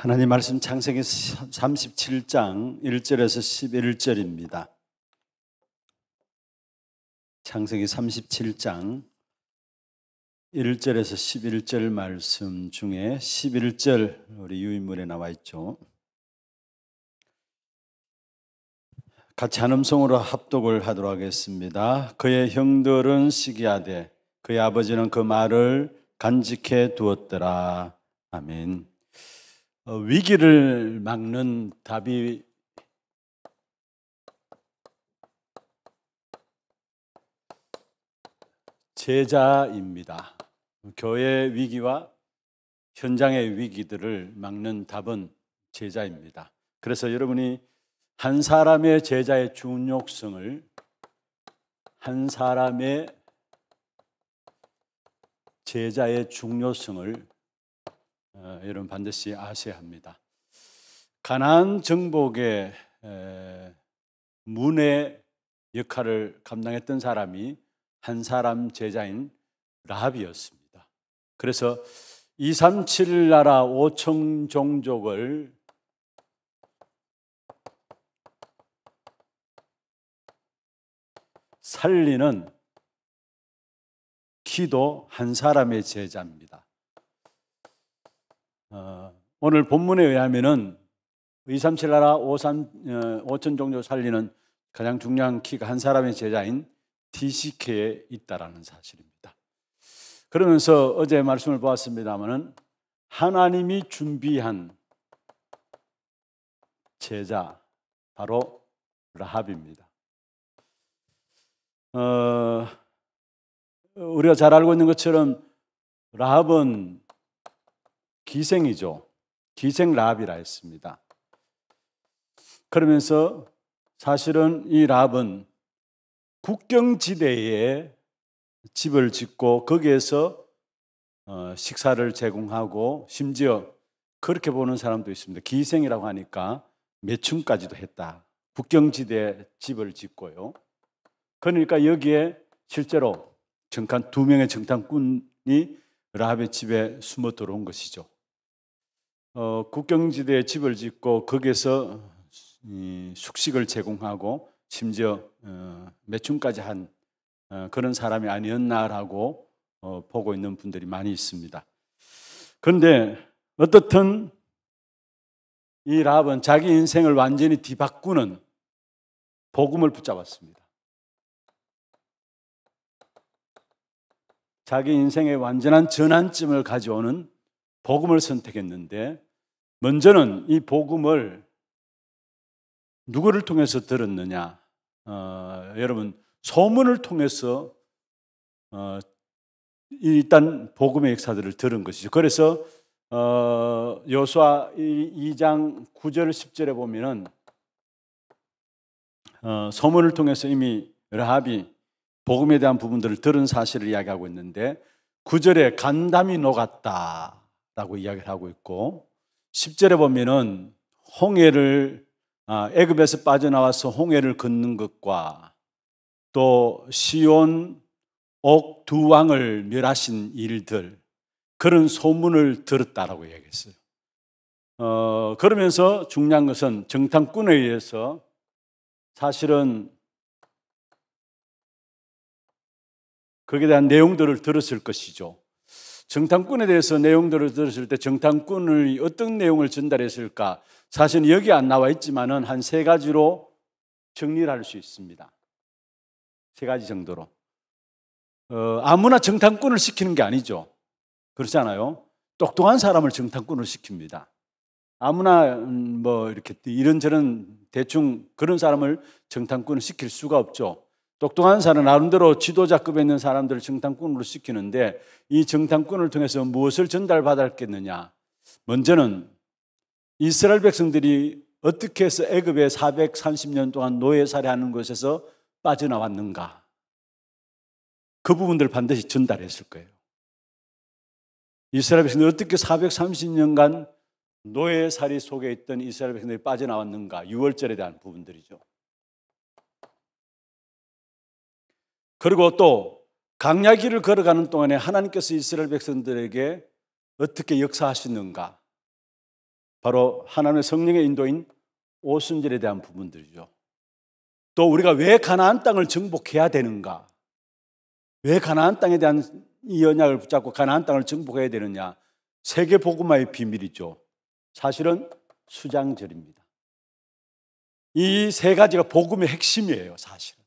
하나님 말씀 창세기 37장 1절에서 11절입니다. 창세기 37장 1절에서 11절 말씀 중에 11절 우리 유인물에 나와 있죠. 같이 한 음성으로 합독을 하도록 하겠습니다. 그의 형들은 시기하되 그의 아버지는 그 말을 간직해 두었더라. 아멘. 어, 위기를 막는 답이 제자입니다. 교회 위기와 현장의 위기들을 막는 답은 제자입니다. 그래서 여러분이 한 사람의 제자의 중요성을 한 사람의 제자의 중요성을 여러분 어, 반드시 아셔야 합니다. 가나안 정복의 문의 역할을 감당했던 사람이 한 사람 제자인 라합이었습니다. 그래서 237 나라 5천 종족을 살리는 기도 한 사람의 제자입니다. 어, 오늘 본문에 의하면은 237 나라 5천 종족 살리는 가장 중요한 키가 한 사람의 제자인 디시케에 있다라는 사실입니다. 그러면서 어제 말씀을 보았습니다만은 하나님이 준비한 제자 바로 라합입니다. 어, 우리가 잘 알고 있는 것처럼 라합은 기생이죠. 기생 라합이라 했습니다. 그러면서 사실은 이 라합은 국경지대에 집을 짓고 거기에서 어, 식사를 제공하고 심지어 그렇게 보는 사람도 있습니다. 기생이라고 하니까 매춘까지도 했다. 국경지대에 집을 짓고요. 그러니까 여기에 실제로 정탄 두 명의 정탄꾼이 라합의 집에 숨어 들어온 것이죠. 어, 국경지대에 집을 짓고 거기에서 숙식을 제공하고 심지어 어, 매춘까지 한 어, 그런 사람이 아니었나라고 어, 보고 있는 분들이 많이 있습니다. 그런데 어떻든 이라은 자기 인생을 완전히 뒤바꾸는 복음을 붙잡았습니다. 자기 인생의 완전한 전환점을 가져오는 복음을 선택했는데 먼저는 이 복음을 누구를 통해서 들었느냐? 어, 여러분 소문을 통해서 어, 일단 복음의 역사들을 들은 것이죠. 그래서 어, 요수아 2장 9절 10절에 보면은 어, 소문을 통해서 이미 라합이 복음에 대한 부분들을 들은 사실을 이야기하고 있는데 9절에 간담이 녹았다라고 이야기를 하고 있고 10절에 보면은 홍해를 아, 애굽에서 빠져나와서 홍해를 걷는 것과 또 시온 옥 두 왕을 멸하신 일들 그런 소문을 들었다라고 얘기했어요 어, 그러면서 중요한 것은 정탐꾼에 의해서 사실은 거기에 대한 내용들을 들었을 것이죠. 정탐꾼에 대해서 내용들을 들었을 때 정탐꾼을 어떤 내용을 전달했을까? 사실 여기 안 나와 있지만은 한 세 가지로 정리를 할 수 있습니다. 세 가지 정도로. 어, 아무나 정탐꾼을 시키는 게 아니죠. 그렇잖아요. 똑똑한 사람을 정탐꾼을 시킵니다. 아무나 음, 뭐 이렇게 이런저런 대충 그런 사람을 정탐꾼을 시킬 수가 없죠. 똑똑한 사람 나름대로 지도자급에 있는 사람들을 정탐꾼으로 시키는데 이 정탐꾼을 통해서 무엇을 전달받았겠느냐? 먼저는 이스라엘 백성들이 어떻게 해서 애굽의 430년 동안 노예 살해하는 곳에서 빠져나왔는가? 그 부분들 반드시 전달했을 거예요. 이스라엘 백성들이 어떻게 430년간 노예 살이 속에 있던 이스라엘 백성들이 빠져나왔는가? 6월절에 대한 부분들이죠. 그리고 또강야길를 걸어가는 동안에 하나님께서 이스라엘 백성들에게 어떻게 역사하시는가? 바로 하나님의 성령의 인도인 오순절에 대한 부분들이죠. 또 우리가 왜 가나안 땅을 정복해야 되는가? 왜 가나안 땅에 대한 이 언약을 붙잡고 가나안 땅을 정복해야 되느냐? 세계 복음화의 비밀이죠. 사실은 수장절입니다. 이 세 가지가 복음의 핵심이에요, 사실.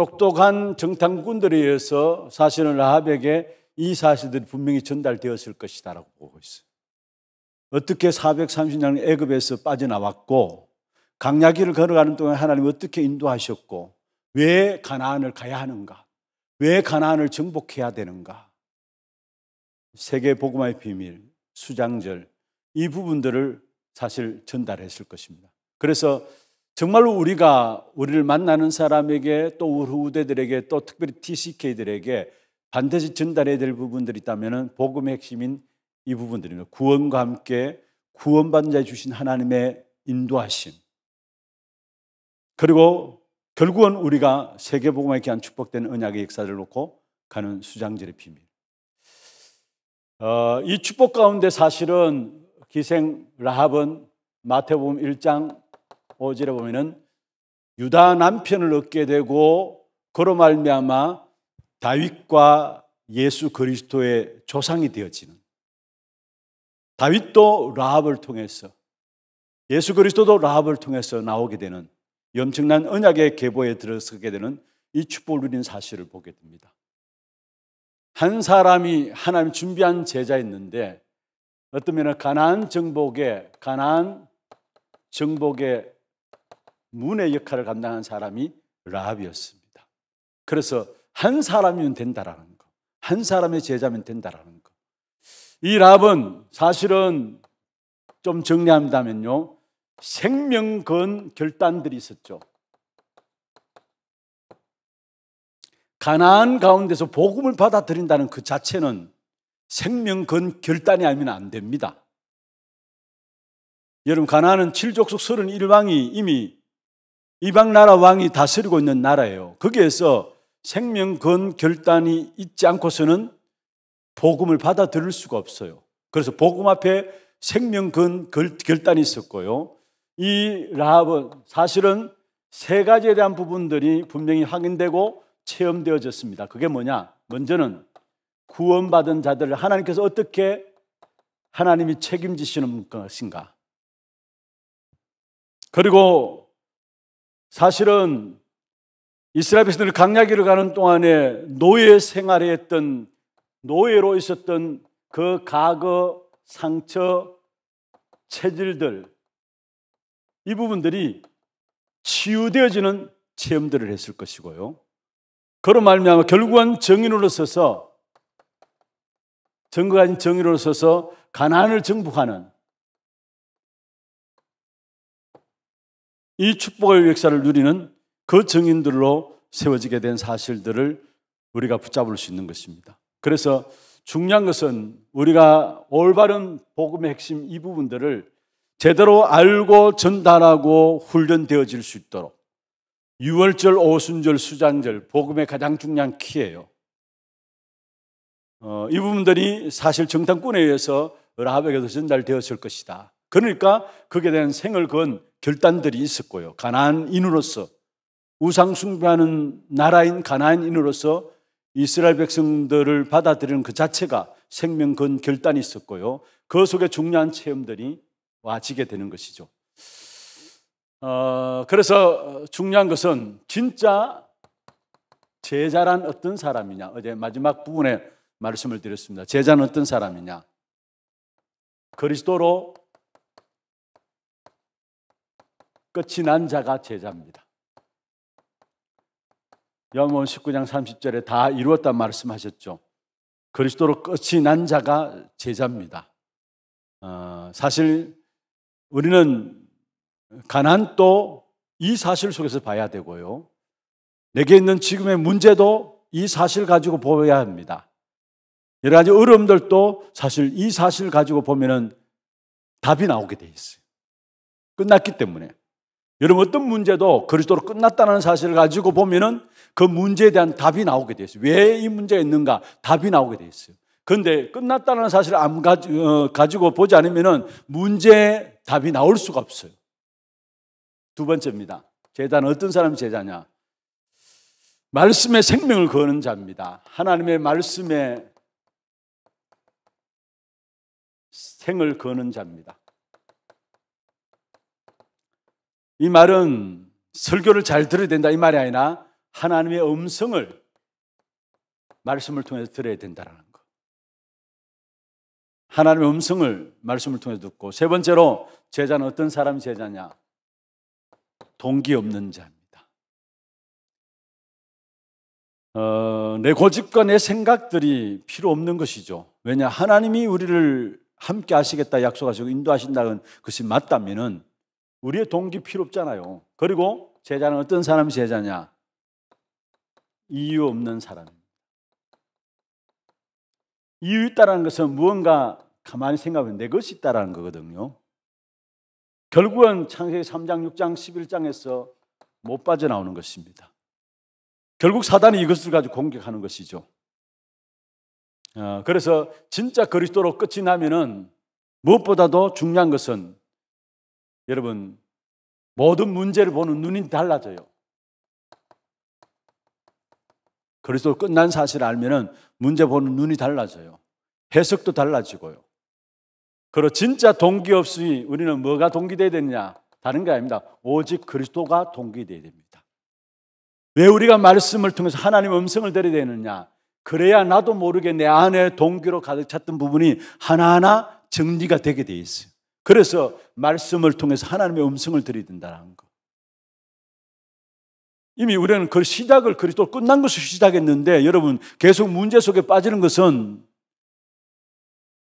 똑똑한 정탐꾼들에 의해서 사실은 라합에게 이 사실들이 분명히 전달되었을 것이다라고 보고 있어요. 어떻게 430년 애굽에서 빠져나왔고 강야길을 걸어가는 동안 하나님 어떻게 인도하셨고 왜 가나안을 가야 하는가? 왜 가나안을 정복해야 되는가? 세계 복음화의 비밀, 수장절 이 부분들을 사실 전달했을 것입니다. 그래서 정말로 우리가 우리를 만나는 사람에게 또 우리 후대들에게 또 특별히 TCK들에게 반드시 전달해야 될 부분들이 있다면 복음의 핵심인 이 부분들입니다. 구원과 함께 구원받은 자에 주신 하나님의 인도하심. 그리고 결국은 우리가 세계복음에 대한 축복된 은약의 역사를 놓고 가는 수장절의 비밀. 어, 이 축복 가운데 사실은 기생 라합은 마태복음 1장 5절에 보면은 유다 남편을 얻게 되고 그로 말미암아 다윗과 예수 그리스도의 조상이 되어지는 다윗도 라합을 통해서 예수 그리스도도 라합을 통해서 나오게 되는 엄청난 언약의 계보에 들어서게 되는 이 축복을 누린 사실을 보게 됩니다. 한 사람이 하나님 준비한 제자였는데 어떤 면에 가난 정복에 가난 정복에 문의 역할을 감당한 사람이 라합이었습니다. 그래서 한 사람이면 된다라는 거. 한 사람의 제자면 된다라는 거. 이 라합은 사실은 좀 정리한다면요. 생명 건 결단들이 있었죠. 가난 가운데서 복음을 받아들인다는 그 자체는 생명 건 결단이 아니면 안 됩니다. 여러분 가나안은 7족속 31왕이 이미 이방 나라 왕이 다스리고 있는 나라예요. 거기에서 생명권 결단이 있지 않고서는 복음을 받아들일 수가 없어요. 그래서 복음 앞에 생명권 결단이 있었고요. 이 라합은 사실은 세 가지에 대한 부분들이 분명히 확인되고 체험되어졌습니다. 그게 뭐냐? 먼저는 구원받은 자들을 하나님께서 어떻게 하나님이 책임지시는 것인가. 그리고 사실은 이스라엘 백성들이 강야기를 가는 동안에 노예 생활에 했던 노예로 있었던 그 과거 상처 체질들 이 부분들이 치유되어지는 체험들을 했을 것이고요. 그런 말미암아 결국은 정인으로 서서 정거가진 정의로 서서 가난을 정복하는 이 축복의 역사를 누리는 그 증인들로 세워지게 된 사실들을 우리가 붙잡을 수 있는 것입니다. 그래서 중요한 것은 우리가 올바른 복음의 핵심 이 부분들을 제대로 알고 전달하고 훈련되어질 수 있도록 6월절, 오순절, 수잔절, 복음의 가장 중요한 키예요. 어, 이 부분들이 사실 정탐꾼에 의해서 라합에게도 전달되었을 것이다. 그러니까 거기에 대한 생을 건 결단들이 있었고요. 가나안인으로서 우상숭배하는 나라인 가나안인으로서 이스라엘 백성들을 받아들이는 그 자체가 생명 건 결단이 있었고요. 그 속에 중요한 체험들이 와지게 되는 것이죠. 어, 그래서 중요한 것은 진짜 제자란 어떤 사람이냐. 어제 마지막 부분에 말씀을 드렸습니다. 제자는 어떤 사람이냐. 그리스도로 끝이 난 자가 제자입니다. 연원 19장 30절에 다 이루었다 말씀하셨죠. 그리스도로 끝이 난 자가 제자입니다. 어, 사실 우리는 가난 도이 사실 속에서 봐야 되고요. 내게 있는 지금의 문제도 이 사실 가지고 보아야 합니다. 여러 가지 어려움들도 사실 이 사실 가지고 보면은 답이 나오게 돼 있어요. 끝났기 때문에. 여러분 어떤 문제도 그리스도로 끝났다는 사실을 가지고 보면은 그 문제에 대한 답이 나오게 돼 있어요. 왜 이 문제가 있는가 답이 나오게 돼 있어요. 그런데 끝났다는 사실을 안 가지, 어, 가지고 보지 않으면은 문제 답이 나올 수가 없어요. 두 번째입니다. 제자 어떤 사람이 제자냐? 말씀의 생명을 거는 자입니다. 하나님의 말씀의 생을 거는 자입니다. 이 말은 설교를 잘 들어야 된다 이 말이 아니라 하나님의 음성을 말씀을 통해서 들어야 된다라는 거. 하나님의 음성을 말씀을 통해서 듣고 세 번째로 제자는 어떤 사람이 제자냐? 동기 없는 자입니다. 어, 내 고집과 내 생각들이 필요 없는 것이죠. 왜냐 하나님이 우리를 함께 하시겠다 약속하시고 인도하신다는 것이 맞다면은 우리의 동기 필요 없잖아요. 그리고 제자는 어떤 사람이 제자냐? 이유 없는 사람. 입니다 이유 있다라는 것은 무언가 가만히 생각하면 내 것이 있다라는 거거든요. 결국은 창세기 3장, 6장, 11장에서 못 빠져나오는 것입니다. 결국 사단이 이것을 가지고 공격하는 것이죠. 아, 그래서 진짜 그리스도로 끝이 나면은 무엇보다도 중요한 것은 여러분, 모든 문제를 보는 눈이 달라져요. 그리스도 끝난 사실을 알면은 문제 보는 눈이 달라져요. 해석도 달라지고요. 그리 진짜 동기 없이 우리는 뭐가 동기돼야 되느냐? 다른 게 아닙니다. 오직 그리스도가 동기돼야 됩니다. 왜 우리가 말씀을 통해서 하나님 음성을 들어야 되느냐? 그래야 나도 모르게 내 안에 동기로 가득 찼던 부분이 하나하나 정리가 되게 돼 있어요. 그래서 말씀을 통해서 하나님의 음성을 들이든다는 거. 이미 우리는 그 시작을 그리스도 끝난 것을 시작했는데 여러분 계속 문제 속에 빠지는 것은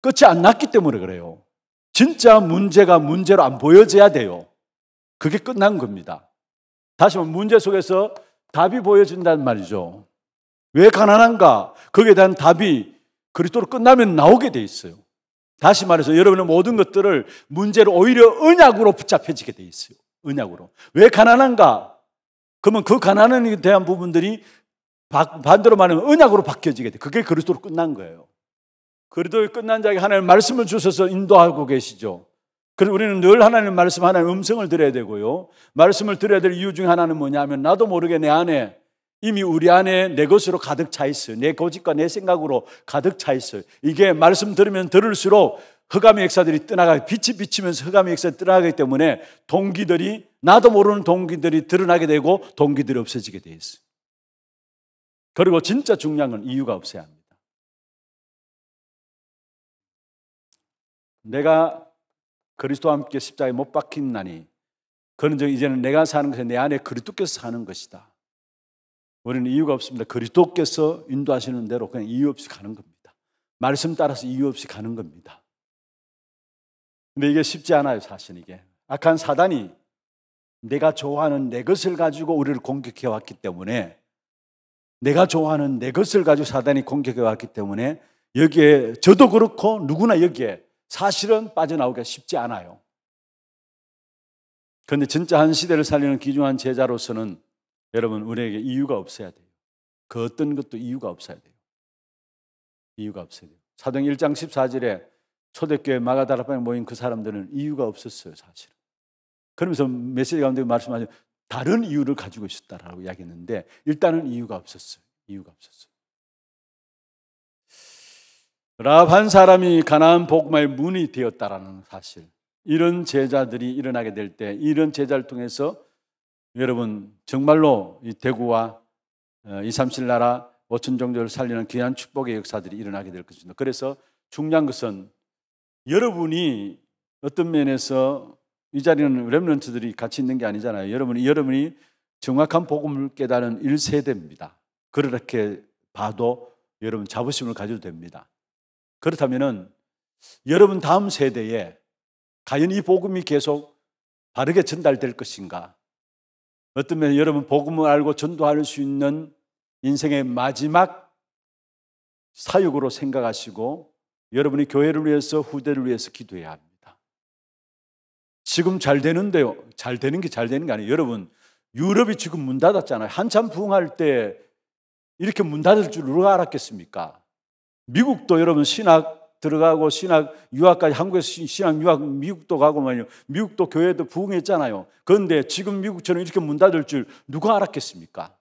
끝이 안 났기 때문에 그래요. 진짜 문제가 문제로 안 보여져야 돼요. 그게 끝난 겁니다. 다시 한번 문제 속에서 답이 보여진다는 말이죠. 왜 가난한가? 거기에 대한 답이 그리스도로 끝나면 나오게 돼 있어요. 다시 말해서 여러분의 모든 것들을 문제를 오히려 은약으로 붙잡혀지게 돼 있어요. 은약으로왜 가난한가? 그러면 그 가난에 대한 부분들이 반대로 말하면 언약으로 바뀌어지게 돼. 그게 그리스도로 끝난 거예요. 그리스도의 끝난 자에게 하나님 말씀을 주셔서 인도하고 계시죠. 그래서 우리는 늘 하나님 말씀, 하나님 음성을 들어야 되고요. 말씀을 들어야 될 이유 중에 하나는 뭐냐면 나도 모르게 내 안에 이미 우리 안에 내 것으로 가득 차 있어요. 내 고집과 내 생각으로 가득 차 있어요. 이게 말씀 들으면 들을수록 흑암의 역사들이 떠나가 요 빛이 비치면서 흑암의 역사들이 떠나가기 때문에 동기들이 나도 모르는 동기들이 드러나게 되고 동기들이 없어지게 돼 있어요. 그리고 진짜 중요한 건 이유가 없어야 합니다. 내가 그리스도와 함께 십자가에 못 박힌 나니 그런 적 이제는 내가 사는 것이 내 안에 그리스도께서 사는 것이다. 우리는 이유가 없습니다. 그리스도께서 인도하시는 대로 그냥 이유 없이 가는 겁니다. 말씀 따라서 이유 없이 가는 겁니다. 근데 이게 쉽지 않아요, 사실 이게. 악한 사단이 내가 좋아하는 내 것을 가지고 우리를 공격해 왔기 때문에 내가 좋아하는 내 것을 가지고 사단이 공격해 왔기 때문에 여기에 저도 그렇고 누구나 여기에 사실은 빠져나오기가 쉽지 않아요. 그런데 진짜 한 시대를 살리는 귀중한 제자로서는 여러분, 우리에게 이유가 없어야 돼요. 그 어떤 것도 이유가 없어야 돼요. 이유가 없어야 돼요. 사도행 1장 14절에 초대교회 마가다라방에 모인 그 사람들은 이유가 없었어요, 사실은. 그러면서 메시지 가운데 말씀하신 다른 이유를 가지고 있었다라고 이야기했는데 일단은 이유가 없었어요. 이유가 없었어요. 라합한 사람이 가나안 복음의 문이 되었다라는 사실. 이런 제자들이 일어나게 될 때 이런 제자를 통해서 여러분 정말로 이 대구와 어, 이삼7 나라 오천종교을 살리는 귀한 축복의 역사들이 일어나게 될 것입니다. 그래서 중요한 것은 여러분이 어떤 면에서 이 자리는 렘런트들이 같이 있는 게 아니잖아요. 여러분이 여러분이 정확한 복음을 깨달은 1세대입니다. 그렇게 봐도 여러분 자부심을 가져도 됩니다. 그렇다면은 여러분 다음 세대에 과연 이 복음이 계속 바르게 전달될 것인가? 어떤 면에서 여러분 복음을 알고 전도할 수 있는 인생의 마지막 사역으로 생각하시고 여러분이 교회를 위해서 후대를 위해서 기도해야 합니다. 지금 잘 되는데요. 잘 되는 게 잘 되는 게 아니에요. 여러분 유럽이 지금 문 닫았잖아요. 한참 부흥할 때 이렇게 문 닫을 줄 누가 알았겠습니까? 미국도 여러분 신학 들어가고 신학 유학까지 한국에서 신학 유학 미국도 가고 말이요. 미국도 교회도 부흥했잖아요. 그런데 지금 미국처럼 이렇게 문 닫을 줄 누가 알았겠습니까?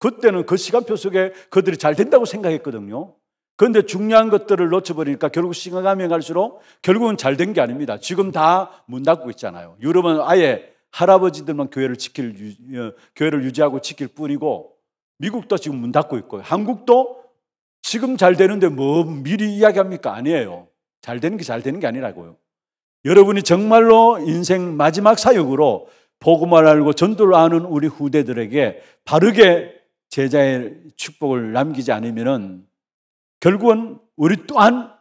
그때는 그 시간표 속에 그들이 잘 된다고 생각했거든요. 그런데 중요한 것들을 놓쳐버리니까 결국 시간 가면 갈수록 결국은 잘 된 게 아닙니다. 지금 다 문 닫고 있잖아요. 유럽은 아예 할아버지들만 교회를 지킬 어, 교회를 유지하고 지킬 뿐이고 미국도 지금 문 닫고 있고 요 한국도 지금 잘 되는데 뭐 미리 이야기합니까? 아니에요. 잘 되는 게 잘 되는 게 아니라고요. 여러분이 정말로 인생 마지막 사역으로 복음을 알고 전도를 아는 우리 후대들에게 바르게 제자의 축복을 남기지 않으면 결국은 우리 또한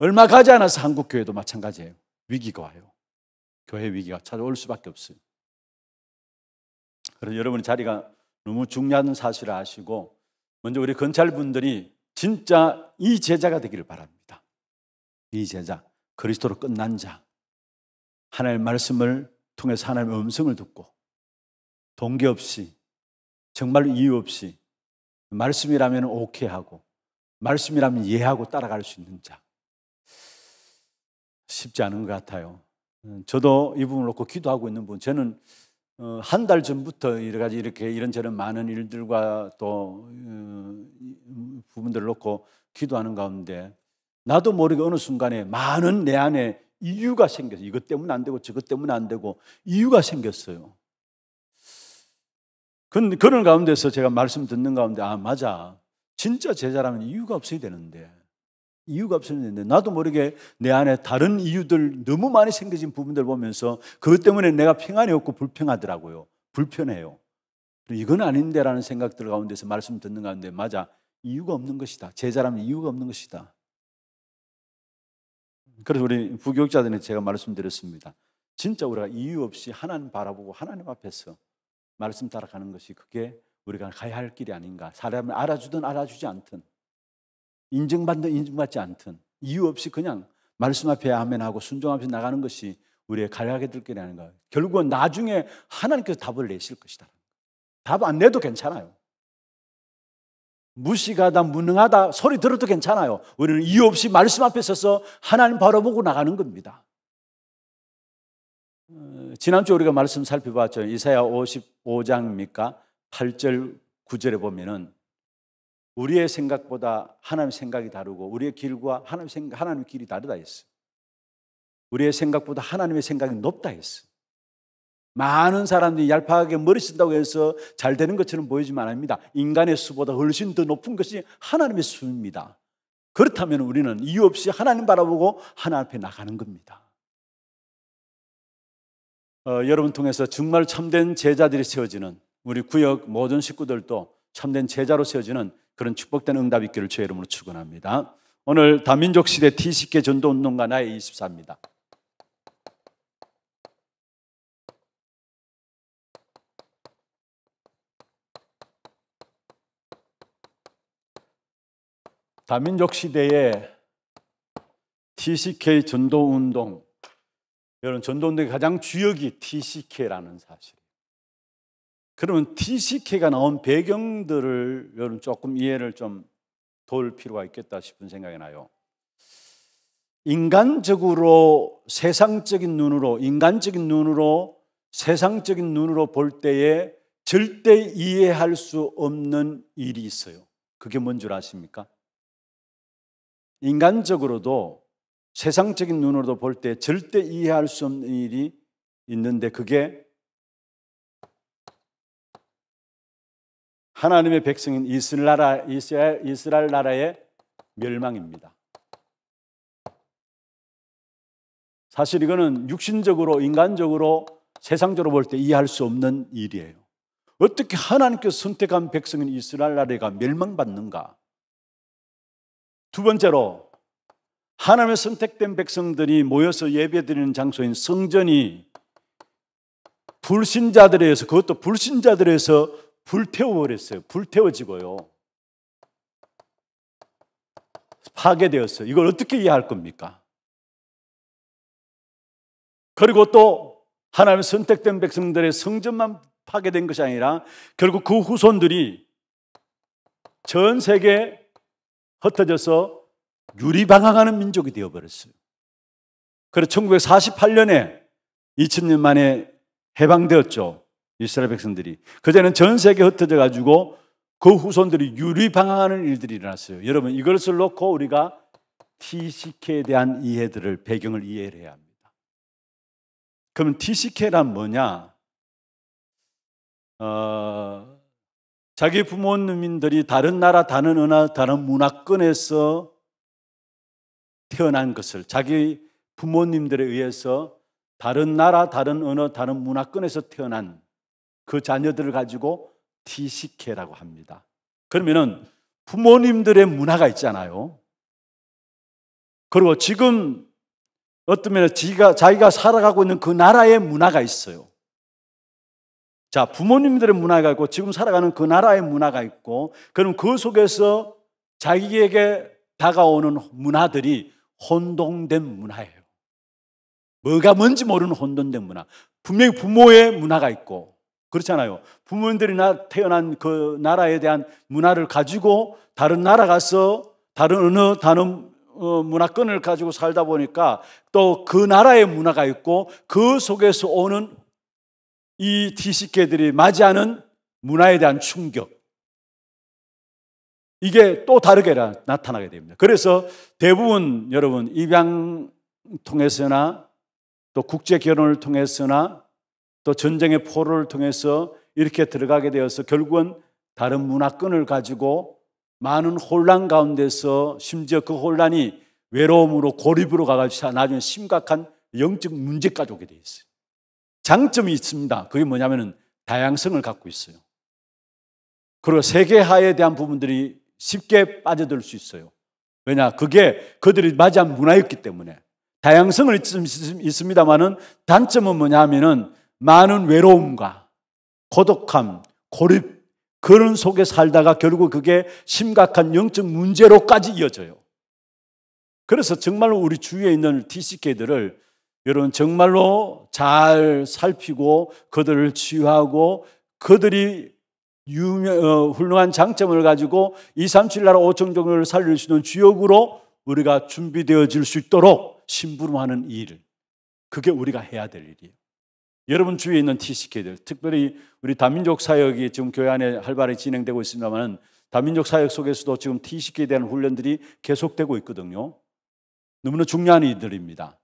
얼마 가지 않아서 한국 교회도 마찬가지예요. 위기가 와요. 교회 위기가 찾아올 수밖에 없어요. 그래서 여러분의 자리가 너무 중요한 사실을 아시고 먼저 우리 건찰분들이 진짜 이 제자가 되기를 바랍니다. 이 제자, 그리스도로 끝난 자, 하나님의 말씀을 통해서 하나님의 음성을 듣고 동기 없이 정말로 이유 없이 말씀이라면 오케이 하고 말씀이라면 이해하고 따라갈 수 있는 자 쉽지 않은 것 같아요. 저도 이 부분을 놓고 기도하고 있는 분, 저는 어, 한 달 전부터 여러 가지 이렇게 이런저런 많은 일들과 또 어, 음, 부분들을 놓고 기도하는 가운데 나도 모르게 어느 순간에 많은 내 안에 이유가 생겼어요. 이것 때문에 안 되고 저것 때문에 안 되고 이유가 생겼어요. 그런, 그런 가운데서 제가 말씀 듣는 가운데 아 맞아 진짜 제자라면 이유가 없어야 되는데 이유가 없었는데 나도 모르게 내 안에 다른 이유들 너무 많이 생겨진 부분들 보면서 그것 때문에 내가 평안이 없고 불평하더라고요. 불편해요. 이건 아닌데라는 생각들 가운데서 말씀 듣는 가운데 맞아 이유가 없는 것이다. 제자라면 이유가 없는 것이다. 그래서 우리 부교육자들은 제가 말씀드렸습니다. 진짜 우리가 이유 없이 하나님 바라보고 하나님 앞에서 말씀 따라가는 것이 그게 우리가 가야 할 길이 아닌가. 사람을 알아주든 알아주지 않든 인증받든 인증받지 않든 이유 없이 그냥 말씀 앞에 아멘 하고 순종 앞에 나가는 것이 우리의 가려하게 될 거라는 거예요. 결국은 나중에 하나님께서 답을 내실 것이다. 답 안 내도 괜찮아요. 무식하다, 무능하다 소리 들어도 괜찮아요. 우리는 이유 없이 말씀 앞에 서서 하나님 바라보고 나가는 겁니다. 어, 지난주 우리가 말씀 살펴봤죠. 이사야 55장입니까? 8절, 9절에 보면은 우리의 생각보다 하나님 생각이 다르고 우리의 길과 하나님 생각, 하나님의 길이 다르다 했어. 우리의 생각보다 하나님의 생각이 높다 했어. 많은 사람들이 얄팍하게 머리 쓴다고 해서 잘 되는 것처럼 보이지만 아닙니다. 인간의 수보다 훨씬 더 높은 것이 하나님의 수입니다. 그렇다면 우리는 이유 없이 하나님 바라보고 하나님 앞에 나가는 겁니다. 어, 여러분 통해서 정말 참된 제자들이 세워지는 우리 구역 모든 식구들도 참된 제자로 세워지는 그런 축복된 응답 있기를 주의 이름으로 축원합니다. 오늘 다민족 시대 t 1 0 전도 운동가 나의 24입니다. 다민족 시대의 TCK 전도 운동 여러분 전도 운동의 가장 주역이 TCK라는 사실. 그러면 TCK가 나온 배경들을 여러분 조금 이해를 좀 도울 필요가 있겠다 싶은 생각이 나요. 인간적으로 세상적인 눈으로 인간적인 눈으로 세상적인 눈으로 볼 때에 절대 이해할 수 없는 일이 있어요. 그게 뭔 줄 아십니까? 인간적으로도 세상적인 눈으로도 볼 때 절대 이해할 수 없는 일이 있는데 그게 하나님의 백성인 이스라엘, 나라, 이스라엘, 이스라엘 나라의 멸망입니다. 사실 이거는 육신적으로, 인간적으로, 세상적으로 볼 때 이해할 수 없는 일이에요. 어떻게 하나님께서 선택한 백성인 이스라엘 나라가 멸망받는가? 두 번째로, 하나님의 선택된 백성들이 모여서 예배드리는 장소인 성전이 불신자들에 의해서, 그것도 불신자들에 서 불태워버렸어요. 불태워지고요. 파괴되었어요. 이걸 어떻게 이해할 겁니까? 그리고 또하나님 선택된 백성들의 성전만 파괴된 것이 아니라 결국 그 후손들이 전 세계에 흩어져서 유리방황하는 민족이 되어버렸어요. 그래서 1948년에 20년 만에 해방되었죠. 이스라엘 백성들이. 그제는전 세계 흩어져 가지고 그 후손들이 유리방황하는 일들이 일어났어요. 여러분 이것을 놓고 우리가 TCK에 대한 이해들을 배경을 이해를 해야 합니다. 그럼 TCK란 뭐냐? 어, 자기 부모님들이 다른 나라, 다른 은하, 다른 문화권에서 태어난 것을 자기 부모님들에 의해서 다른 나라, 다른 언어, 다른 문화권에서 태어난 그 자녀들을 가지고 티식해라고 합니다. 그러면은 부모님들의 문화가 있잖아요. 그리고 지금 어떤 면에 자기가, 자기가 살아가고 있는 그 나라의 문화가 있어요. 자, 부모님들의 문화가 있고 지금 살아가는 그 나라의 문화가 있고 그럼 그 속에서 자기에게 다가오는 문화들이 혼동된 문화예요. 뭐가 뭔지 모르는 혼돈된 문화. 분명히 부모의 문화가 있고 그렇잖아요. 부모님들이 나 태어난 그 나라에 대한 문화를 가지고 다른 나라 가서 다른 어느 다른 어, 문화권을 가지고 살다 보니까 또 그 나라의 문화가 있고 그 속에서 오는 이 t c k 들이 맞이하는 문화에 대한 충격. 이게 또 다르게 나타나게 됩니다. 그래서 대부분 여러분 입양 통해서나 또 국제 결혼을 통해서나 또 전쟁의 포로를 통해서 이렇게 들어가게 되어서 결국은 다른 문화권을 가지고 많은 혼란 가운데서 심지어 그 혼란이 외로움으로 고립으로 가가지고 나중에 심각한 영적 문제까지 오게 돼 있어요. 장점이 있습니다. 그게 뭐냐면은 다양성을 갖고 있어요. 그리고 세계화에 대한 부분들이 쉽게 빠져들 수 있어요. 왜냐? 그게 그들이 맞이한 문화였기 때문에. 다양성을 있습니다만은 단점은 뭐냐 면은 많은 외로움과 고독함, 고립, 그런 속에 살다가 결국 그게 심각한 영적 문제로까지 이어져요. 그래서 정말로 우리 주위에 있는 TCK들을 여러분 정말로 잘 살피고 그들을 치유하고 그들이 유명, 어, 훌륭한 장점을 가지고 2, 3, 7나라 5천 종을 살릴 수 있는 주역으로 우리가 준비되어질 수 있도록 심부름하는 일. 그게 우리가 해야 될 일이에요. 여러분 주위에 있는 TCK들, 특별히 우리 다민족 사역이 지금 교회 안에 활발히 진행되고 있습니다만 다민족 사역 속에서도 지금 TCK에 대한 훈련들이 계속되고 있거든요. 너무나 중요한 이들입니다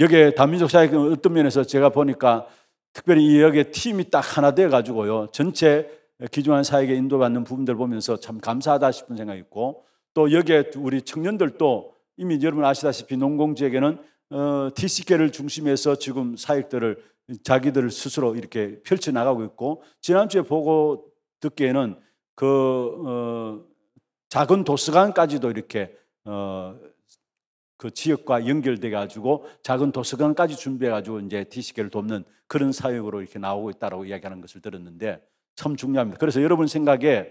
여기에 다민족 사역은 어떤 면에서 제가 보니까 특별히 여기에 팀이 딱 하나 돼가지고요. 전체 기중한 사역에 인도받는 부분들 보면서 참 감사하다 싶은 생각이 있고 또 여기에 우리 청년들도 이미 여러분 아시다시피 농공지역에는 어, TCK를 중심해서 지금 사역들을 자기들 스스로 이렇게 펼쳐 나가고 있고 지난주에 보고 듣기에는 그 어, 작은 도서관까지도 이렇게 어, 그 지역과 연결돼 가지고 작은 도서관까지 준비해 가지고 이제 디시계를 돕는 그런 사역으로 이렇게 나오고 있다라고 이야기하는 것을 들었는데 참 중요합니다. 그래서 여러분 생각에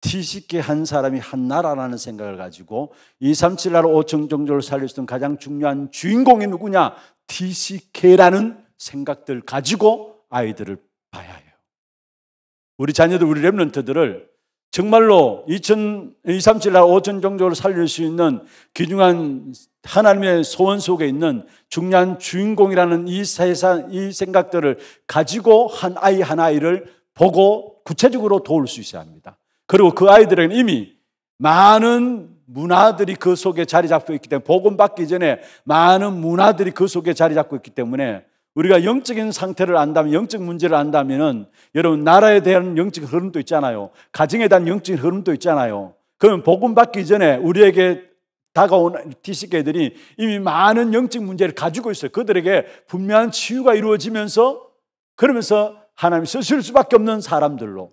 디식계 한 사람이 한 나라라는 생각을 가지고 237나라 5층 정조를 살릴 수 있는 가장 중요한 주인공이 누구냐? 디식계라는 생각들 가지고 아이들을 봐야 해요. 우리 자녀들, 우리 랩런트들을 정말로 2 0 3 7 5 0 종족을 살릴 수 있는 귀중한 하나님의 소원 속에 있는 중요한 주인공이라는 이 세상, 이 생각들을 가지고 한 아이 한아를 보고 구체적으로 도울 수 있어야 합니다. 그리고 그 아이들에게는 이미 많은 문화들이 그 속에 자리 잡고 있기 때문에 복음 받기 전에 많은 문화들이 그 속에 자리 잡고 있기 때문에 우리가 영적인 상태를 안다면, 영적 문제를 안다면 여러분, 나라에 대한 영적 흐름도 있잖아요. 가정에 대한 영적 흐름도 있잖아요. 그러면 복음 받기 전에 우리에게 다가온 티식계들이 이미 많은 영적 문제를 가지고 있어요. 그들에게 분명한 치유가 이루어지면서, 그러면서 하나님이 쓰실 수밖에 없는 사람들로,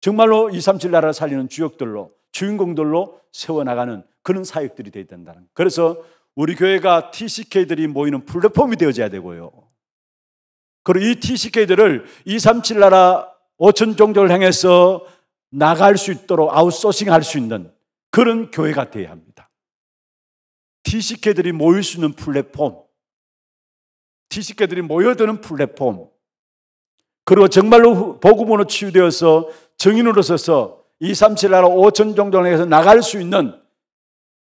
정말로 2, 3, 7 나라를 살리는 주역들로, 주인공들로 세워나가는 그런 사역들이 되어야 된다는. 그래서 우리 교회가 TCK들이 모이는 플랫폼이 되어져야 되고요. 그리고 이 TCK들을 237 나라 5천 종족을 향해서 나갈 수 있도록 아웃소싱 할 수 있는 그런 교회가 되어야 합니다. TCK들이 모일 수 있는 플랫폼, TCK들이 모여드는 플랫폼, 그리고 정말로 복음으로 치유되어서 정인으로 서서 237 나라 5천 종족을 향해서 나갈 수 있는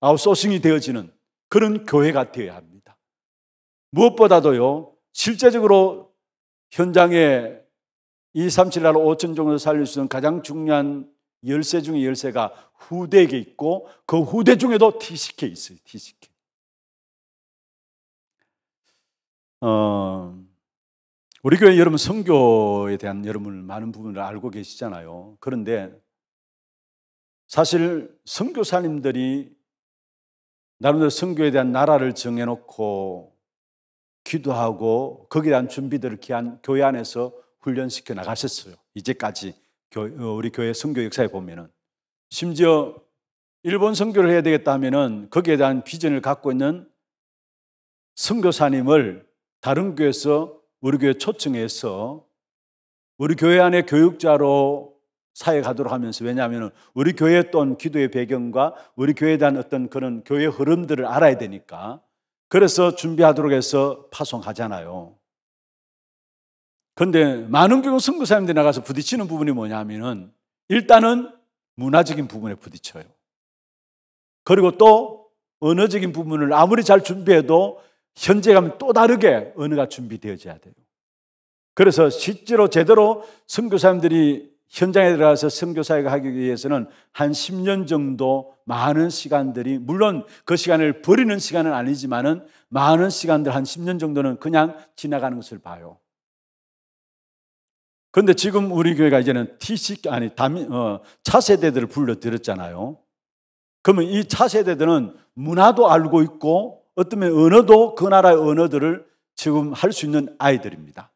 아웃소싱이 되어지는 그런 교회가 되어야 합니다. 무엇보다도요, 실제적으로 현장에 2 3 7나 5천 종을 살릴 수 있는 가장 중요한 열쇠 중의 열쇠가 후대에게 있고 그 후대 중에도 TCK 있어요. TCK. 어, 우리 교회 여러분 성교에 대한 여러분 많은 부분을 알고 계시잖아요. 그런데 사실 성교사님들이 나름대로 성교에 대한 나라를 정해놓고 기도하고 거기에 대한 준비들을 기한 교회 안에서 훈련시켜 나가셨어요. 이제까지 어, 우리 교회 성교 역사에 보면은 심지어 일본 성교를 해야 되겠다 하면은 거기에 대한 비전을 갖고 있는 성교사님을 다른 교회에서 우리 교회 초청해서 우리 교회 안에 교육자로 사회 가도록 하면서 왜냐하면 우리 교회의 어떤 기도의 배경과 우리 교회에 대한 어떤 그런 교회 흐름들을 알아야 되니까 그래서 준비하도록 해서 파송하잖아요. 그런데 많은 경우 선교사님들이 나가서 부딪히는 부분이 뭐냐면은 일단은 문화적인 부분에 부딪혀요. 그리고 또 언어적인 부분을 아무리 잘 준비해도 현재 가면 또 다르게 언어가 준비되어져야 돼요. 그래서 실제로 제대로 선교사님들이 현장에 들어가서 선교사역을 하기 위해서는 한 10년 정도 많은 시간들이 물론 그 시간을 버리는 시간은 아니지만은 많은 시간들 한 10년 정도는 그냥 지나가는 것을 봐요. 그런데 지금 우리 교회가 이제는 T식 아니 어, 차세대들을 불러들였잖아요. 그러면 이 차세대들은 문화도 알고 있고 어떤 면 언어도 그 나라의 언어들을 지금 할 수 있는 아이들입니다.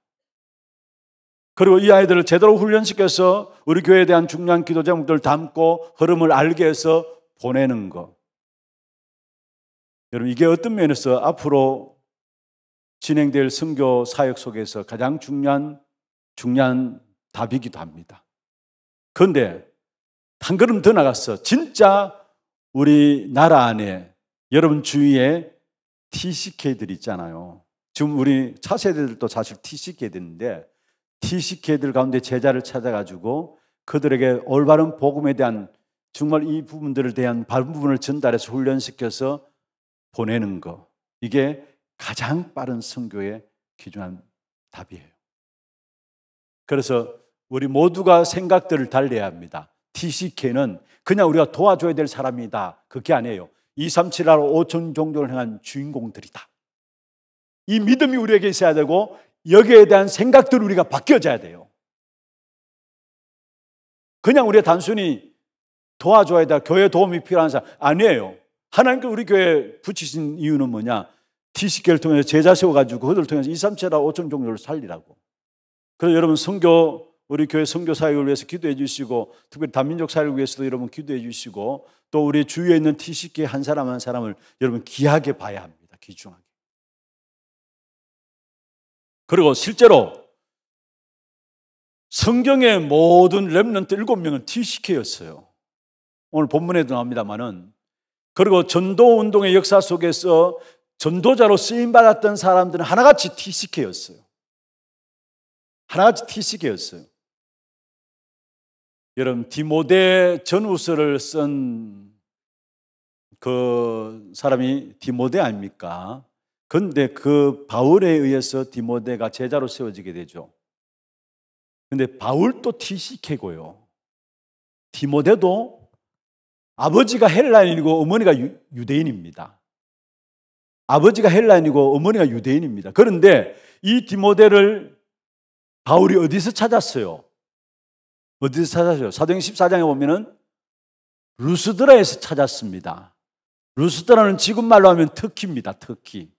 그리고 이 아이들을 제대로 훈련시켜서 우리 교회에 대한 중요한 기도 제목들 담고 흐름을 알게 해서 보내는 것. 여러분 이게 어떤 면에서 앞으로 진행될 선교 사역 속에서 가장 중요한 중요한 답이기도 합니다. 그런데 한 걸음 더 나가서 진짜 우리 나라 안에 여러분 주위에 TCK들 있잖아요. 지금 우리 차세대들도 사실 TCK들인데 티식케들 가운데 제자를 찾아가지고 그들에게 올바른 복음에 대한 정말 이 부분들을 대한 바른 부분을 전달해서 훈련시켜서 보내는 거 이게 가장 빠른 선교의 기준한 답이에요. 그래서 우리 모두가 생각들을 달래야 합니다. TCK는 그냥 우리가 도와줘야 될 사람이다. 그게 아니에요. 237하러 5천 종교를 행한 주인공들이다. 이 믿음이 우리에게 있어야 되고 여기에 대한 생각들 을 우리가 바뀌어져야 돼요. 그냥 우리가 단순히 도와줘야 돼. 교회 도움이 필요한 사람. 아니에요. 하나님께 우리 교회 붙이신 이유는 뭐냐? TC교를 통해서 제자 세워가지고 그들 통해서 2, 3체라 5천 종류를 살리라고. 그래서 여러분 성교, 우리 교회 성교 사역을 위해서 기도해 주시고 특별히 단민족 사역을 위해서도 여러분 기도해 주시고 또 우리 주위에 있는 TC교 한 사람 한 사람을 여러분 귀하게 봐야 합니다. 귀중하게. 그리고 실제로 성경의 모든 랩런트 일곱 명은 TCK였어요. 오늘 본문에도 나옵니다만은. 그리고 전도 운동의 역사 속에서 전도자로 쓰임받았던 사람들은 하나같이 TCK였어요. 하나같이 TCK였어요. 여러분, 디모데 전우서를 쓴 그 사람이 디모데 아닙니까? 근데 그 바울에 의해서 디모데가 제자로 세워지게 되죠. 근데 바울도 티시케고요. 디모데도 아버지가 헬라인이고 어머니가 유, 유대인입니다. 아버지가 헬라인이고 어머니가 유대인입니다. 그런데 이 디모데를 바울이 어디서 찾았어요? 어디서 찾았어요? 사도행 14장에 보면은 루스드라에서 찾았습니다. 루스드라는 지금 말로 하면 터키입니다. 터키.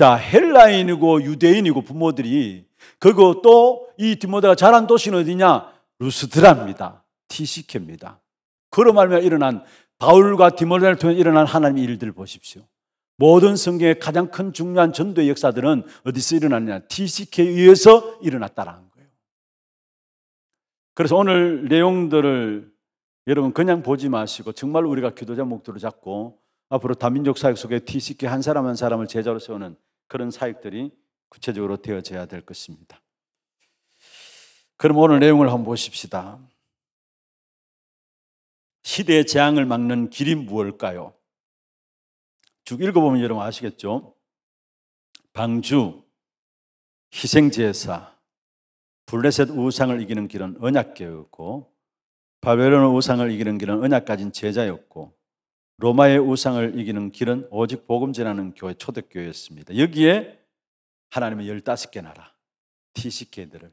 자, 헬라인이고 유대인이고 부모들이 그리고 또이 디모데가 자란 도시는 어디냐? 루스드랍니다 티시케입니다. 그런 말면 일어난 바울과 디모데를 통해 일어난 하나님의 일들을 보십시오. 모든 성경의 가장 큰 중요한 전도의 역사들은 어디서 일어났냐 TCK에 의해서 일어났다라는 거예요. 그래서 오늘 내용들을 여러분 그냥 보지 마시고 정말 우리가 기도자 목표를 잡고 앞으로 다민족 사역 속에 TCK 한 사람 한 사람을 제자로 세우는 그런 사역들이 구체적으로 되어져야 될 것입니다. 그럼 오늘 내용을 한번 보십시다. 시대의 재앙을 막는 길이 무엇일까요? 쭉 읽어보면 여러분 아시겠죠? 방주, 희생제사, 블레셋 우상을 이기는 길은 언약계였고, 바벨론 우상을 이기는 길은 언약 가진 제자였고, 로마의 우상을 이기는 길은 오직 복음 전하는 교회 초대교회였습니다. 여기에 하나님의 15개 나라 TCK들을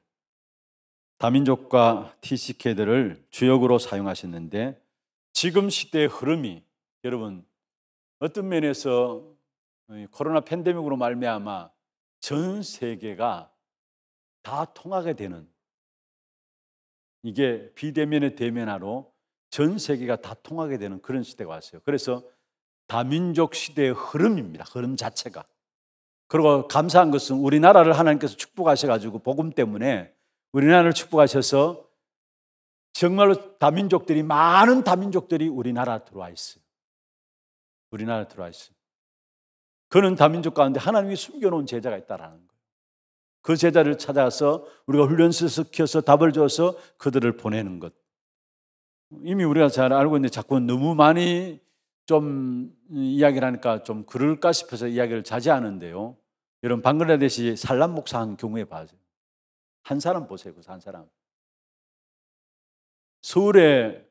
다민족과 TCK들을 주역으로 사용하셨는데 지금 시대의 흐름이 여러분 어떤 면에서 코로나 팬데믹으로 말미암아 전 세계가 다 통하게 되는 이게 비대면의 대면화로 전 세계가 다 통하게 되는 그런 시대가 왔어요. 그래서 다민족 시대의 흐름입니다. 흐름 자체가. 그리고 감사한 것은 우리나라를 하나님께서 축복하셔가지고 복음 때문에 우리나라를 축복하셔서 정말로 다민족들이 많은 다민족들이 우리나라 들어와 있어요. 우리나라 들어와 있어요. 그는 다민족 가운데 하나님이 숨겨놓은 제자가 있다라는 거예요. 그 제자를 찾아서 우리가 훈련시켜서 답을 줘서 그들을 보내는 것. 이미 우리가 잘 알고 있는데 자꾸 너무 많이 좀 이야기를 하니까 좀 그럴까 싶어서 이야기를 자제하는데요. 여러분 방글라데시 산란 목사한 경우에 봐세요. 한 사람 보세요. 그 한 사람. 서울에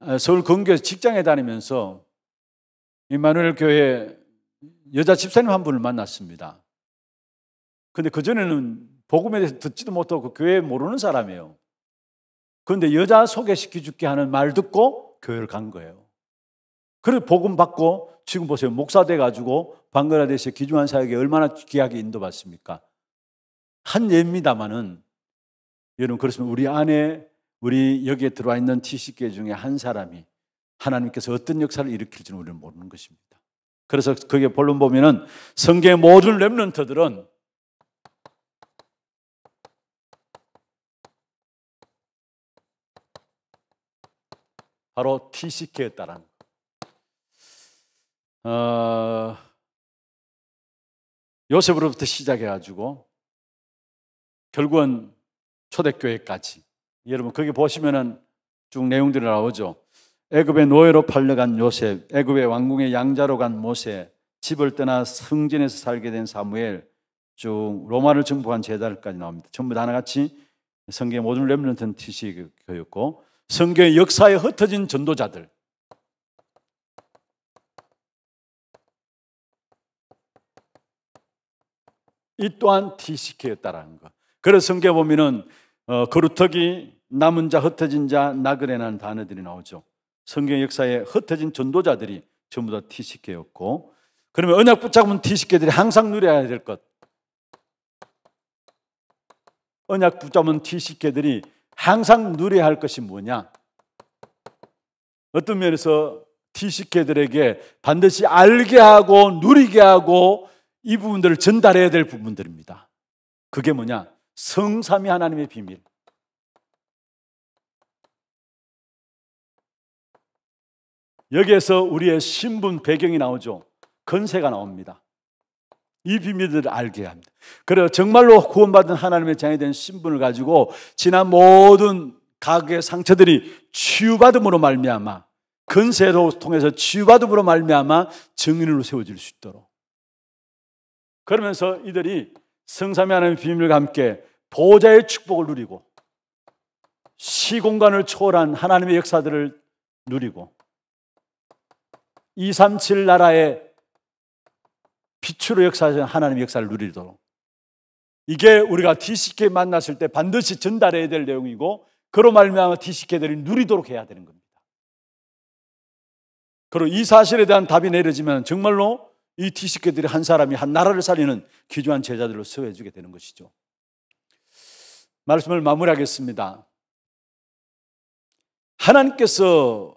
아, 서울 근교에서 직장에 다니면서 이마누엘 교회 여자 집사님 한 분을 만났습니다. 근데 그전에는 복음에 대해서 듣지도 못하고 그 교회 모르는 사람이에요. 그런데 여자 소개시켜 줄게 하는 말 듣고 교회를 간 거예요. 그래서 복음 받고 지금 보세요. 목사 돼가지고 방글라데시의 기중한 사역에 얼마나 귀하게 인도받습니까? 한 예입니다만은 여러분 그렇습니 우리 안에 우리 여기에 들어와 있는 70개 중에 한 사람이 하나님께서 어떤 역사를 일으킬지는 우리는 모르는 것입니다. 그래서 그게 본론 보면은 성계 모든 랩런터들은 바로 TCK였다라는 어, 요셉으로부터 시작해가지고 결국은 초대교회까지 여러분 거기 보시면은 쭉 내용들이 나오죠. 애굽의 노예로 팔려간 요셉, 애굽의 왕궁의 양자로 간 모세, 집을 떠나 성진에서 살게 된 사무엘, 쭉 로마를 정복한 제자들까지 나옵니다. 전부 다 하나같이 성경의 모든 렘넌트는 티시교였고 성경의 역사에 흩어진 전도자들. 이 또한 TCK였다라는 것. 그래서 성경 보면은 어, 거루터기, 남은 자, 흩어진 자, 나그네라는 단어들이 나오죠. 성경 역사에 흩어진 전도자들이 전부 다 TCK였고 그러면 언약 붙잡은 TCK들이 항상 누려야 될 것. 언약 붙잡은 TCK들이 항상 누려야 할 것이 뭐냐? 어떤 면에서 티식계들에게 반드시 알게 하고 누리게 하고 이 부분들을 전달해야 될 부분들입니다. 그게 뭐냐? 성삼위 하나님의 비밀. 여기에서 우리의 신분 배경이 나오죠. 건세가 나옵니다. 이 비밀들을 알게 합니다. 그래서 정말로 구원받은 하나님의 자녀 된 신분을 가지고 지난 모든 각의 상처들이 치유받음으로 말미암아 근세로 통해서 치유받음으로 말미암아 증인으로 세워질 수 있도록 그러면서 이들이 성삼위 하나님의 비밀과 함께 보좌의 축복을 누리고 시공간을 초월한 하나님의 역사들을 누리고 237 나라의 빛으로 역사하시는 하나님의 역사를 누리도록 이게 우리가 DCK 만났을 때 반드시 전달해야 될 내용이고 그로 말미암아 DCK들이 누리도록 해야 되는 겁니다. 그리고 이 사실에 대한 답이 내려지면 정말로 이 DCK들이 한 사람이 한 나라를 살리는 귀중한 제자들로 세워주게 되는 것이죠. 말씀을 마무리하겠습니다. 하나님께서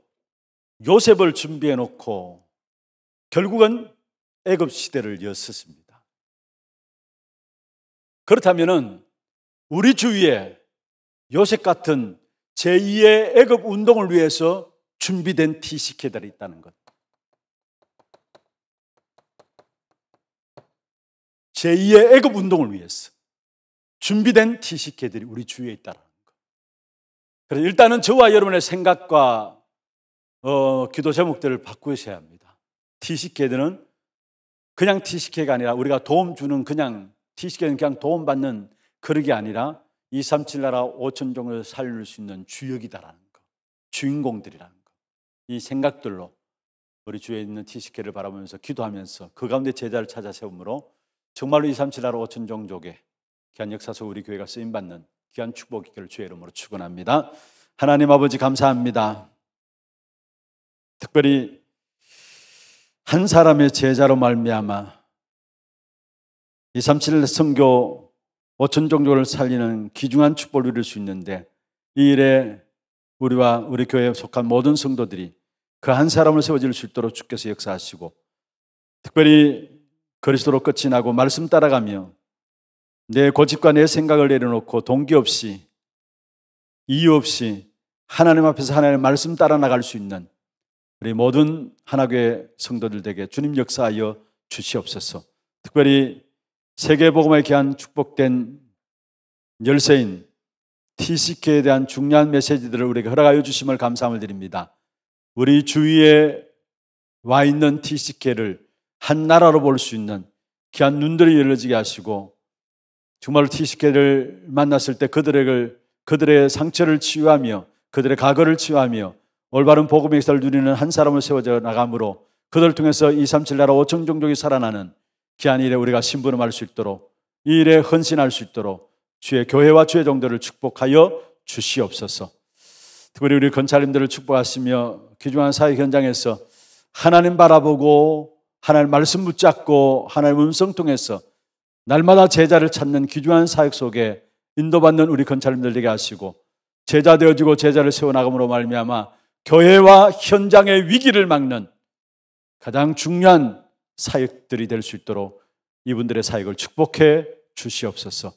요셉을 준비해 놓고 결국은 애굽 시대를 였었습니다. 그렇다면은 우리 주위에 요셉 같은 제2의 애굽 운동을 위해서 준비된 티식회들이 있다는 것. 제2의 애굽 운동을 위해서 준비된 티식회들이 우리 주위에 있다는 것. 그래서 일단은 저와 여러분의 생각과 어, 기도 제목들을 바꾸셔야 합니다. 티식회들은 그냥 TCK가 아니라 우리가 도움 주는 그냥 TCK는 그냥 도움 받는 그런 게 아니라 237 나라 5천 종을 살릴 수 있는 주역이다라는 거. 주인공들이라는 거. 이 생각들로 우리 주에 있는 TCK를 바라보면서 기도하면서 그 가운데 제자를 찾아 세움으로 정말로 237 나라 5천 종족의 귀한 역사 서 우리 교회가 쓰임 받는 귀한 축복 있기를 주의 이름으로 축원합니다. 하나님 아버지 감사합니다. 특별히 한 사람의 제자로 말미암아 237 성교 5천 종교를 살리는 귀중한 축복을 누릴 수 있는데 이 일에 우리와 우리 교회에 속한 모든 성도들이 그 한 사람을 세워질 수 있도록 주께서 역사하시고 특별히 그리스도로 끝이 나고 말씀 따라가며 내 고집과 내 생각을 내려놓고 동기 없이 이유 없이 하나님 앞에서 하나님의 말씀 따라 나갈 수 있는 우리 모든 하나교회 성도들에게 주님 역사하여 주시옵소서. 특별히 세계 복음에 대한 축복된 열세인 TCK에 대한 중요한 메시지들을 우리에게 허락하여 주심을 감사함을 드립니다. 우리 주위에 와 있는 TCK를 한 나라로 볼 수 있는 귀한 눈들이 열려지게 하시고 정말로 TCK를 만났을 때 그들에게 그들의 상처를 치유하며 그들의 과거를 치유하며 올바른 복음의 역사를 누리는 한 사람을 세워져 나가므로 그들 을 통해서 237 나라 5천 종족이 살아나는 귀한 일에 우리가 신분름할수 있도록 이 일에 헌신할 수 있도록 주의 교회와 주의 정도를 축복하여 주시옵소서. 특별히 우리 권찰님들을 축복하시며 귀중한 사회 현장에서 하나님 바라보고 하나님 말씀 붙잡고 하나님 음성 통해서 날마다 제자를 찾는 귀중한 사역 속에 인도받는 우리 권찰님들 되게 하시고 제자 되어지고 제자를 세워나감으로 말미암아 교회와 현장의 위기를 막는 가장 중요한 사역들이 될 수 있도록 이분들의 사역을 축복해 주시옵소서.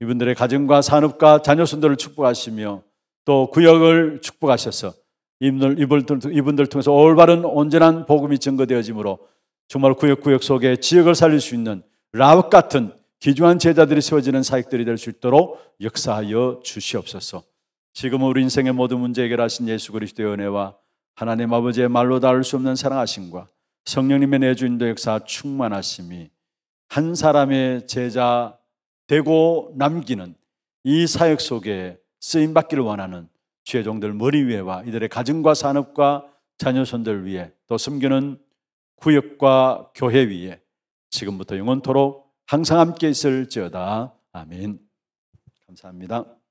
이분들의 가정과 산업과 자녀 순들을 축복하시며 또 구역을 축복하셔서 이분들, 이분들, 이분들 통해서 올바른 온전한 복음이 증거되어지므로 정말 구역구역 속에 지역을 살릴 수 있는 라합 같은 기중한 제자들이 세워지는 사역들이 될 수 있도록 역사하여 주시옵소서. 지금 우리 인생의 모든 문제 해결하신 예수 그리스도의 은혜와 하나님 아버지의 말로 닿을 수 없는 사랑하심과 성령님의 내주인도 역사 충만하심이 한 사람의 제자 되고 남기는 이 사역 속에 쓰임 받기를 원하는 죄종들 머리 위에와 이들의 가정과 산업과 자녀손들 위에 또 숨기는 구역과 교회 위에 지금부터 영원토록 항상 함께 있을지어다. 아멘. 감사합니다.